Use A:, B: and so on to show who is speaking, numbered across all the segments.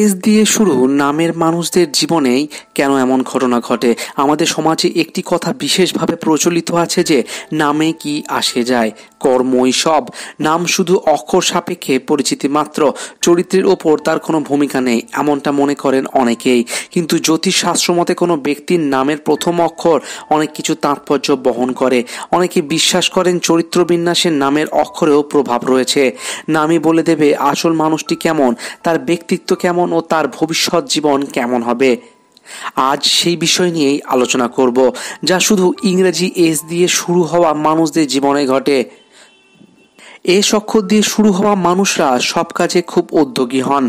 A: S দিয়ে শুরু নামের মানুষদের জীবনেই কেন এমন ঘটনা ঘটে আমাদের সমাজে একটি কথা বিশেষভাবে প্রচলিত আছে যে নামে কি আসে যায় কর্মই সব নাম শুধু অক্ষর সাপেক্ষে পরিচিতি মাত্র চরিত্রের ওপর তার কোনো ভূমিকা নেই এমনটা মনে করেন অনেকেই কিন্তু জ্যোতিষশাস্ত্র মতে কোনো ব্যক্তির নামের প্রথম অক্ষর অনেক কিছু তাৎপর্য বহন করে অনেকে বিশ্বাস করেন চরিত্র বিন্যাসের নামের অক্ষরেও প্রভাব রয়েছে নামই বলে দেবে আসল মানুষটি কেমন তার ব্যক্তিত্ব কেমন কেমন ও তার ভবিষ্যৎ জীবন কেমন হবে আজ সেই বিষয় নিয়েই আলোচনা করব যা শুধু ইংরেজি এস দিয়ে শুরু হওয়া মানুষদের জীবনে ঘটে এ অক্ষর দিয়ে শুরু হওয়া মানুষরা সব কাজে খুব উদ্যোগী হন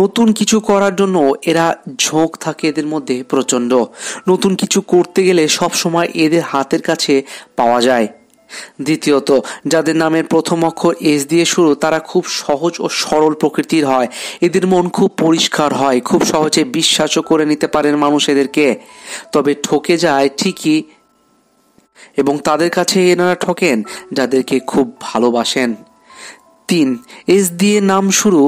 A: নতুন কিছু করার জন্য এরা ঝোঁক থাকে এদের মধ্যে প্রচণ্ড নতুন কিছু করতে গেলে সব সময় এদের হাতের কাছে পাওয়া যায় দ্বিতীয়ত যাদের নামের প্রথম অক্ষর এস দিয়ে শুরু তারা খুব সহজ ও সরল প্রকৃতির হয় এদের মন খুব পরিষ্কার হয় খুব সহজে বিশ্বাসও করে নিতে পারেন মানুষ এদেরকে তবে ঠকে যায় ঠিকই এবং তাদের কাছে এনারা ঠকেন যাদেরকে খুব ভালোবাসেন তিন এস দিয়ে নাম শুরু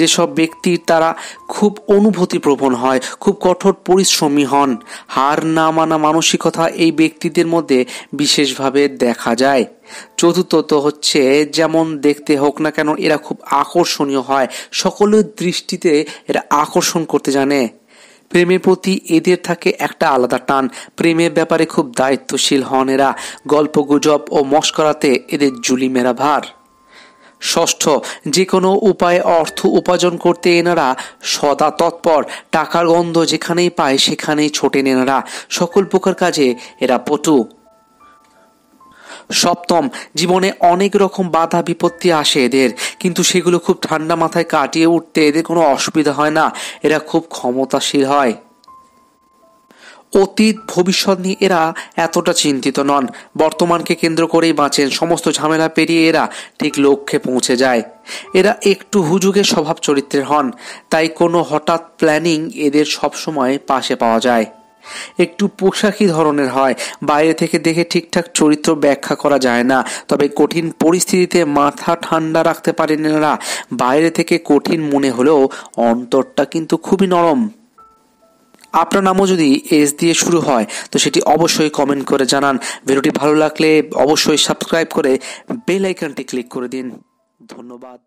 A: যেসব ব্যক্তি তারা খুব অনুভূতিপ্রবণ হয় খুব কঠোর পরিশ্রমী হন হার না মানা মানসিকতা এই ব্যক্তিদের মধ্যে বিশেষভাবে দেখা যায় চতুর্থত হচ্ছে যেমন দেখতে হোক না কেন এরা খুব আকর্ষণীয় হয় সকলের দৃষ্টিতে এরা আকর্ষণ করতে জানে প্রেমের প্রতি এদের থাকে একটা আলাদা টান প্রেমের ব্যাপারে খুব দায়িত্বশীল হন এরা গল্পগুজব ও মস্করাতে এদের জুলি মেরা ভার ষষ্ঠ যে কোনো উপায়ে অর্থ উপার্জন করতে এনারা সদা তৎপর টাকার গন্ধ যেখানেই পায় সেখানেই ছোটেন এনারা সকল প্রকার কাজে এরা পটু সপ্তম জীবনে অনেক রকম বাধা বিপত্তি আসে এদের কিন্তু সেগুলো খুব ঠান্ডা মাথায় কাটিয়ে উঠতে এদের কোনো অসুবিধা হয় না এরা খুব ক্ষমতাশীল হয় অতীত ভবিষ্যৎ নিয়ে এরা এতটা চিন্তিত নন বর্তমানকে কেন্দ্র করেই বাঁচেন সমস্ত ঝামেলা পেরিয়ে এরা ঠিক লক্ষ্যে পৌঁছে যায় এরা একটু হুজুগে স্বভাব চরিত্রের হন তাই কোনো হঠাৎ প্ল্যানিং এদের সবসময় পাশে পাওয়া যায় একটু পোশাকি ধরনের হয় বাইরে থেকে দেখে ঠিকঠাক চরিত্র ব্যাখ্যা করা যায় না তবে কঠিন পরিস্থিতিতে মাথা ঠান্ডা রাখতে পারেন এরা বাইরে থেকে কঠিন মনে হলেও অন্তরটা কিন্তু খুবই নরম আপনার নামও যদি এস দিয়ে শুরু হয় তো সেটি অবশ্যই কমেন্ট করে জানান ভিডিওটি ভালো লাগলে অবশ্যই সাবস্ক্রাইব করে বেল আইকনটি ক্লিক করে দিন ধন্যবাদ